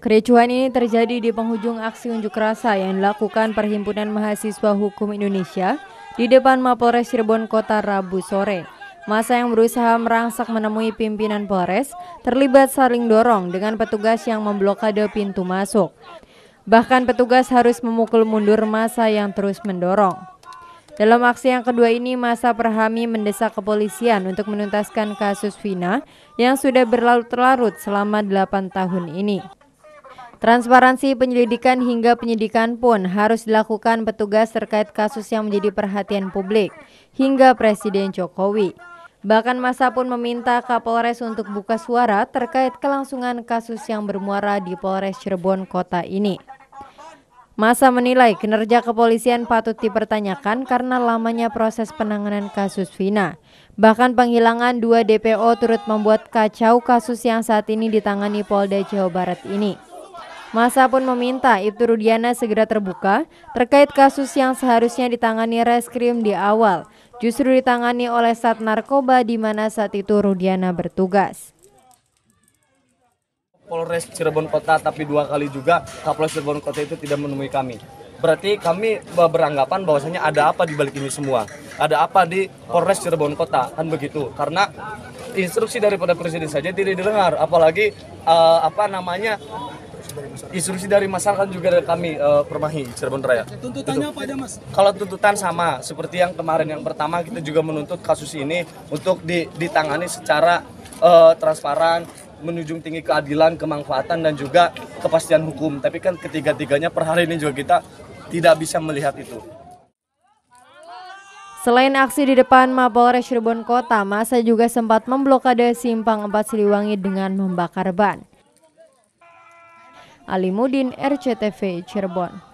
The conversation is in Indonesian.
Kericuhan ini terjadi di penghujung aksi unjuk rasa yang dilakukan Perhimpunan Mahasiswa Hukum Indonesia di depan Mapolres Cirebon Kota Rabu sore. Masa yang berusaha merangsak menemui pimpinan Polres terlibat saling dorong dengan petugas yang memblokade pintu masuk. Bahkan petugas harus memukul mundur masa yang terus mendorong. Dalam aksi yang kedua ini, masa Perhami mendesak kepolisian untuk menuntaskan kasus Vina yang sudah berlarut-larut selama 8 tahun ini. Transparansi penyelidikan hingga penyidikan pun harus dilakukan petugas terkait kasus yang menjadi perhatian publik, hingga Presiden Jokowi. Bahkan masa pun meminta Kapolres untuk buka suara terkait kelangsungan kasus yang bermuara di Polres Cirebon kota ini. Masa menilai kinerja kepolisian patut dipertanyakan karena lamanya proses penanganan kasus Vina. Bahkan penghilangan dua DPO turut membuat kacau kasus yang saat ini ditangani Polda Jawa Barat ini. Masa pun meminta Ibtu Rudiana segera terbuka terkait kasus yang seharusnya ditangani reskrim di awal, justru ditangani oleh Sat Narkoba di mana saat itu Rudiana bertugas. Polres Cirebon Kota tapi dua kali juga Kapolres Cirebon Kota itu tidak menemui kami. Berarti kami beranggapan bahwasanya ada apa di balik ini semua. Ada apa di Polres Cirebon Kota kan begitu. Karena instruksi daripada presiden saja tidak didengar apalagi uh, apa namanya masyarakat? Instruksi dari masyarakat juga dari kami uh, Permahi Cirebon Raya. Tuntutannya apa aja mas? Kalau tuntutan sama seperti yang kemarin yang pertama kita juga menuntut kasus ini untuk ditangani secara uh, transparan menunjung tinggi keadilan, kemanfaatan dan juga kepastian hukum. Tapi kan ketiga-tiganya per hari ini juga kita tidak bisa melihat itu. Selain aksi di depan Mapolres Cirebon Kota, masa juga sempat memblokade simpang 4 Siliwangi dengan membakar ban. Alimudin RCTV Cirebon